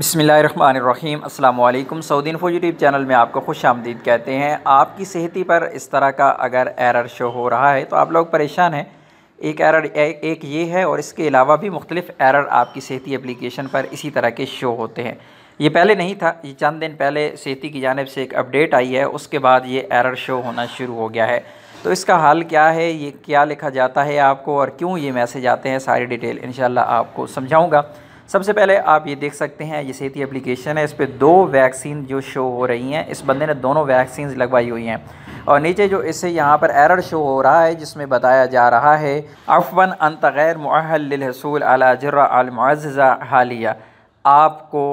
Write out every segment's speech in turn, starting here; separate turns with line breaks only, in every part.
बसमीम् अल्लाम Saudi info YouTube channel में आपको खुश आमदीद कहते हैं आपकी सेहती पर इस तरह का अगर एरर शो हो रहा है तो आप लोग परेशान हैं एक एरर एक ये है और इसके अलावा भी मुख्तलिफ़ एरर आपकी सेहती एप्लीकेशन पर इसी तरह के शो होते हैं ये पहले नहीं था ये चंद दिन पहले सेहती की जानब से एक अपडेट आई है उसके बाद ये एरर शो होना शुरू हो गया है तो इसका हाल क्या है ये क्या लिखा जाता है आपको और क्यों ये मैसेज आते हैं सारी डिटेल इन आपको समझाऊँगा सबसे पहले आप ये देख सकते हैं ये सेहती एप्लीकेशन है इस पर दो वैक्सीन जो शो हो रही हैं इस बंदे ने दोनों वैक्सीन लगवाई हुई हैं और नीचे जो इसे यहाँ पर एरर शो हो रहा है जिसमें बताया जा रहा है अफवन अंत गैर महल हसूल अला जर्रा अलमज़ा हालिया आपको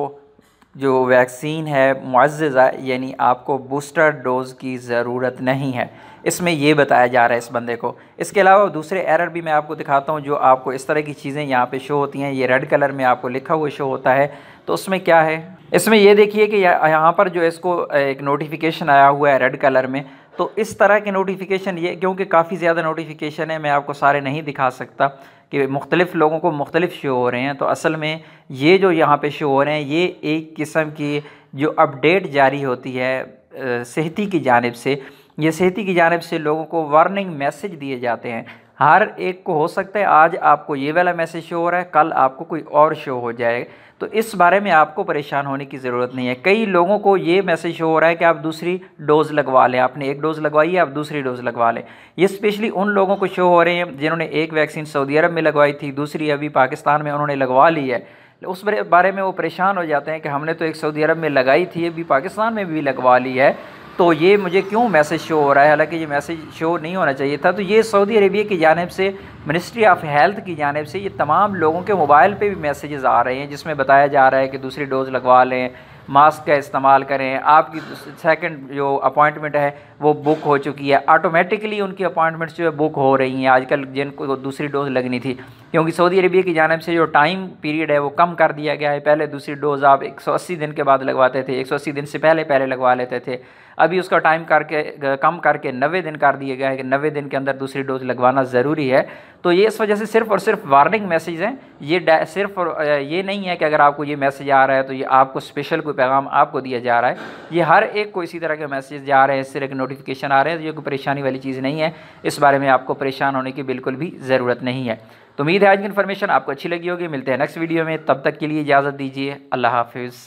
जो वैक्सीन है मुआज़ा यानी आपको बूस्टर डोज़ की ज़रूरत नहीं है इसमें यह बताया जा रहा है इस बंदे को इसके अलावा दूसरे एरर भी मैं आपको दिखाता हूँ जो आपको इस तरह की चीज़ें यहाँ पे शो होती हैं ये रेड कलर में आपको लिखा हुआ शो होता है तो उसमें क्या है इसमें यह देखिए कि यहाँ पर जो इसको एक नोटिफिकेशन आया हुआ है रेड कलर में तो इस तरह के नोटिफिकेशन ये क्योंकि काफ़ी ज़्यादा नोटिफिकेशन है मैं आपको सारे नहीं दिखा सकता कि मुख्तलिफ़ लोगों को मुख्तलिफ़ शो हो रहे हैं तो असल में ये जो यहाँ पे शो हो रहे हैं ये एक किस्म की जो अपडेट जारी होती है सेहती की जानब से ये सेहती की जानब से लोगों को वार्निंग मैसेज दिए जाते हैं हर एक को हो सकता है आज आपको ये वाला मैसेज शो हो रहा है कल आपको कोई और शो हो जाएगा तो इस बारे में आपको परेशान होने की ज़रूरत नहीं है कई लोगों को ये मैसेज शो हो रहा है कि आप दूसरी डोज़ लगवा लें आपने एक डोज़ लगवाई है आप दूसरी डोज़ लगवा लें ये स्पेशली उन लोगों को शो हो रहे हैं जिन्होंने एक वैक्सीन सऊदी अरब में लगवाई थी दूसरी अभी पाकिस्तान में उन्होंने लगवा ली है उस बारे में वो परेशान हो जाते हैं कि हमने तो एक सऊदी अरब में लगाई थी अभी पाकिस्तान में भी लगवा ली है तो ये मुझे क्यों मैसेज शो हो रहा है हालांकि ये मैसेज शो नहीं होना चाहिए था तो ये सऊदी अरेबिया की जानब से मिनिस्ट्री ऑफ हेल्थ की जानब से ये तमाम लोगों के मोबाइल पे भी मैसेजेस आ रहे हैं जिसमें बताया जा रहा है कि दूसरी डोज़ लगवा लें मास्क का इस्तेमाल करें आपकी सेकंड जो अपॉइंटमेंट है वो बुक हो चुकी है ऑटोमेटिकली उनकी अपॉइंटमेंट्स जो है बुक हो रही हैं आजकल जिनको दूसरी डोज़ लगनी थी क्योंकि सऊदी अरबिया की जानब से जो टाइम पीरियड है वो कम कर दिया गया है पहले दूसरी डोज़ आप 180 दिन के बाद लगवाते थे 180 दिन से पहले पहले लगवा लेते थे अभी उसका टाइम करके कम करके नबे दिन कर दिया गया है कि नबे दिन के अंदर दूसरी डोज लगवाना ज़रूरी है तो ये इस वजह से सिर्फ और सिर्फ वार्निंग मैसेज हैं ये सिर्फ और ये नहीं है कि अगर आपको ये मैसेज आ रहा है तो ये आपको स्पेशल कोई पैगाम आपको दिया जा रहा है ये हर एक को इसी तरह के मैसेज जा रहे हैं सिर्फ नोटिफिकेशन आ रहे हैं तो ये कोई परेशानी वाली चीज़ नहीं है इस बारे में आपको परेशान होने की बिल्कुल भी ज़रूरत नहीं है तो उम्मीद है आज की इन्फॉर्मेशन आपको अच्छी लगी होगी मिलते हैं नेक्स्ट वीडियो में तब तक के लिए इजाज़त दीजिए अल्लाह हाफिज़